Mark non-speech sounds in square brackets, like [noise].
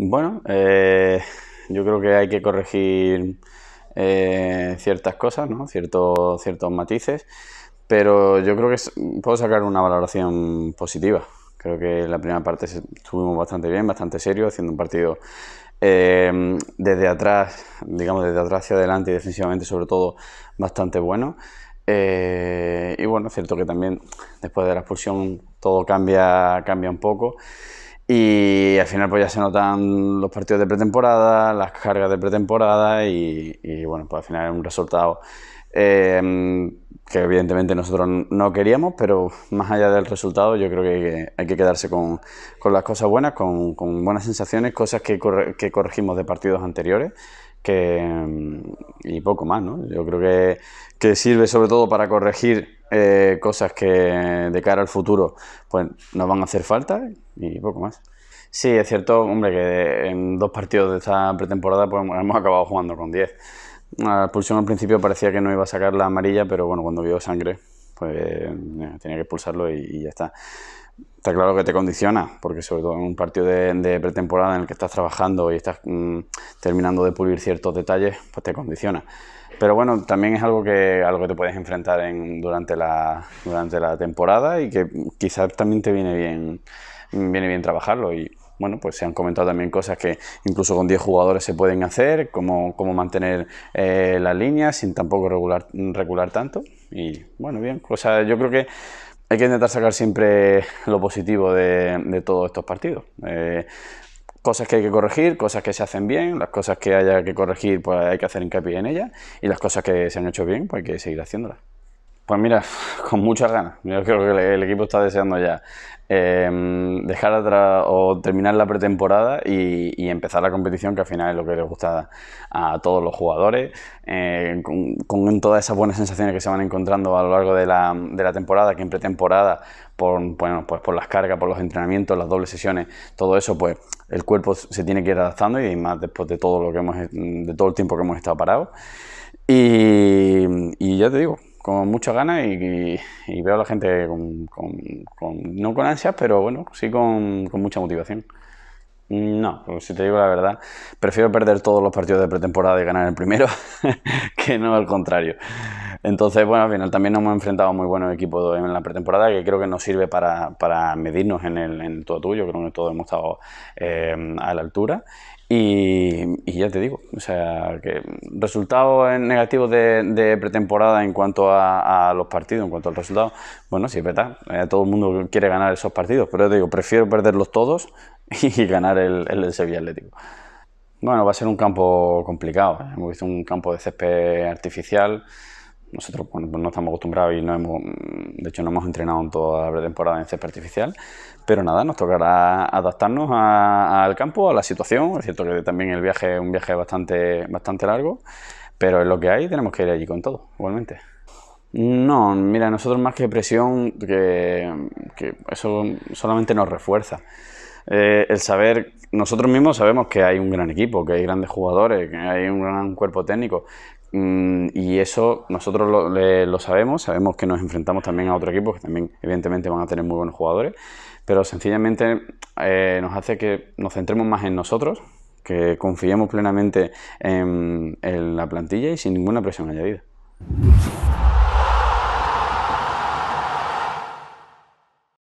Bueno, eh, yo creo que hay que corregir eh, ciertas cosas, ¿no? ciertos matices, pero yo creo que puedo sacar una valoración positiva. Creo que en la primera parte estuvimos bastante bien, bastante serio, haciendo un partido eh, desde atrás, digamos desde atrás hacia adelante y defensivamente sobre todo bastante bueno. y bueno, es cierto que también después de la expulsión todo cambia, cambia un poco. Y al final pues ya se notan los partidos de pretemporada, las cargas de pretemporada y, bueno, pues al final es un resultado eh, que evidentemente nosotros no queríamos, pero más allá del resultado yo creo que hay que quedarse con, las cosas buenas, con, buenas sensaciones, cosas que, que corregimos de partidos anteriores y poco más, ¿no? Yo creo que, que sirve sobre todo para corregir eh, cosas que de cara al futuro pues nos van a hacer falta y poco más. Sí, es cierto, hombre, que en dos partidos de esta pretemporada pues hemos acabado jugando con 10. La expulsión al principio parecía que no iba a sacar la amarilla, pero bueno, cuando vio sangre, pues eh, tenía que expulsarlo y ya está está claro que te condiciona, porque sobre todo en un partido de, pretemporada en el que estás trabajando y estás mm, terminando de pulir ciertos detalles, pues te condiciona. Pero bueno, también es algo que, algo que te puedes enfrentar en, durante, la, durante la temporada y que quizás también te viene bien, viene bien trabajarlo. Y bueno, pues se han comentado también cosas que incluso con 10 jugadores se pueden hacer, como, mantener eh, la línea sin tampoco regular, regular tanto. Y bueno, bien, o sea, yo creo que hay que intentar sacar siempre lo positivo de, todos estos partidos. Eh, cosas que hay que corregir, cosas que se hacen bien, las cosas que haya que corregir, pues hay que hacer hincapié en ellas, y las cosas que se han hecho bien, pues hay que seguir haciéndolas. Pues mira, [laughs] con muchas ganas. Yo creo que el equipo está deseando ya em, dejar atrás o terminar la pretemporada y, empezar la competición, que al final es lo que les gusta a, todos los jugadores, eh, con, todas esas buenas sensaciones que se van encontrando a lo largo de la, de la temporada, que en pretemporada, por, bueno, pues por las cargas, por los entrenamientos, las dobles sesiones, todo eso, pues el cuerpo se tiene que ir adaptando y más después de todo, lo que hemos, de todo el tiempo que hemos estado parados. y ya te digo, con muchas ganas y, veo a la gente con, no con ansias, pero bueno, sí con, mucha motivación. No, pues si te digo la verdad, prefiero perder todos los partidos de pretemporada y ganar el primero [laughs] que no al contrario. Entonces, bueno, al final también nos hemos enfrentado a muy buenos equipos en la pretemporada, que creo que nos sirve para, para medirnos en el, en todo tuyo, creo que todos hemos estado eh, a la altura. Y, ya te digo, o sea, que resultados negativos de, pretemporada en cuanto a, los partidos, en cuanto al resultado, bueno, sí es verdad, eh, todo el mundo quiere ganar esos partidos, pero te digo, prefiero perderlos todos [laughs] y ganar el, el Sevilla Atlético. Bueno, va a ser un campo complicado, ¿eh? hemos visto un campo de césped artificial, nosotros pues, no estamos acostumbrados y no hemos, mm, de hecho no hemos entrenado en toda la temporada en césped artificial, pero nada, nos tocará adaptarnos al campo, a la situación. Es cierto que también el viaje es un viaje bastante, bastante largo, pero es lo que hay, tenemos que ir allí con todo, igualmente. No, mira, nosotros más que presión, que, que eso solamente nos refuerza. Eh, el saber, nosotros mismos sabemos que hay un gran equipo, que hay grandes jugadores, que hay un gran cuerpo técnico, Mm, y eso nosotros lo, sabemos, sabemos que nos enfrentamos también a otro equipo que también evidentemente van a tener muy buenos jugadores, pero sencillamente eh, nos hace que nos centremos más en nosotros, que confiemos plenamente en, en la plantilla y sin ninguna presión añadida.